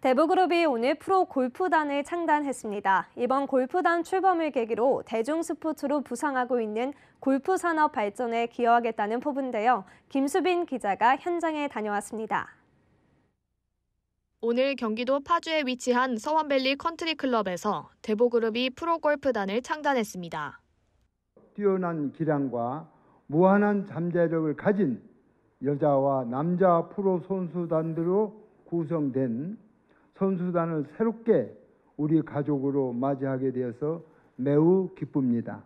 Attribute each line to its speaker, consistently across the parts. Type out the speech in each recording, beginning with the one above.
Speaker 1: 대부그룹이 오늘 프로 골프단을 창단했습니다. 이번 골프단 출범을 계기로 대중 스포츠로 부상하고 있는 골프 산업 발전에 기여하겠다는 포부인데요. 김수빈 기자가 현장에 다녀왔습니다. 오늘 경기도 파주에 위치한 서원밸리 컨트리클럽에서 대보그룹이 프로골프단을 창단했습니다.
Speaker 2: 뛰어난 기량과 무한한 잠재력을 가진 여자와 남자 프로 선수단으로 구성된 선수단을 새롭게 우리 가족으로 맞이하게 되어서 매우 기쁩니다.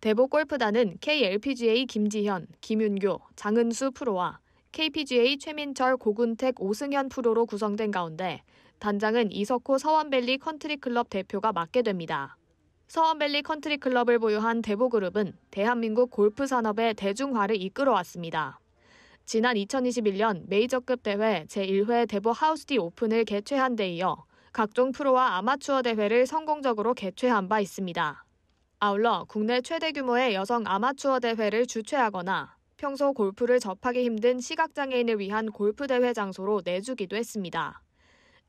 Speaker 1: 대보 골프단은 KLPGA 김지현, 김윤교, 장은수 프로와 KPGA 최민철, 고근택, 오승현 프로로 구성된 가운데 단장은 이석호 서원밸리 컨트리클럽 대표가 맡게 됩니다. 서원밸리 컨트리클럽을 보유한 대보그룹은 대한민국 골프 산업의 대중화를 이끌어왔습니다. 지난 2021년 메이저급 대회 제1회 대보 하우스디 오픈을 개최한 데 이어 각종 프로와 아마추어 대회를 성공적으로 개최한 바 있습니다. 아울러 국내 최대 규모의 여성 아마추어 대회를 주최하거나 평소 골프를 접하기 힘든 시각장애인을 위한 골프 대회 장소로 내주기도 했습니다.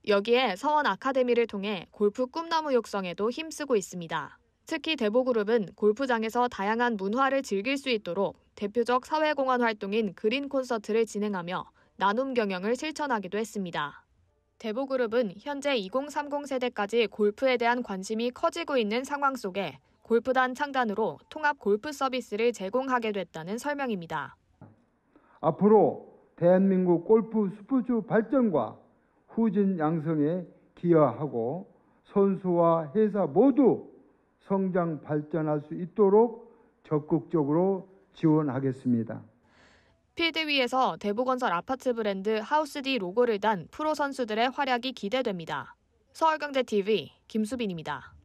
Speaker 1: 여기에 서원 아카데미를 통해 골프 꿈나무 육성에도 힘쓰고 있습니다. 특히 대보그룹은 골프장에서 다양한 문화를 즐길 수 있도록 대표적 사회공헌 활동인 그린 콘서트를 진행하며 나눔 경영을 실천하기도 했습니다. 대보그룹은 현재 2030 세대까지 골프에 대한 관심이 커지고 있는 상황 속에 골프단 창단으로 통합 골프 서비스를 제공하게 됐다는 설명입니다.
Speaker 2: 앞으로 대한민국 골프 스포츠 발전과 후진 양성에 기여하고 선수와 회사 모두 성장 발전할 수 있도록 적극적으로 지원하겠습니다.
Speaker 1: 필드 위에서 대부건설 아파트 브랜드 하우스디 로고를 단 프로 선수들의 활약이 기대됩니다. 서울경제TV 김수빈입니다.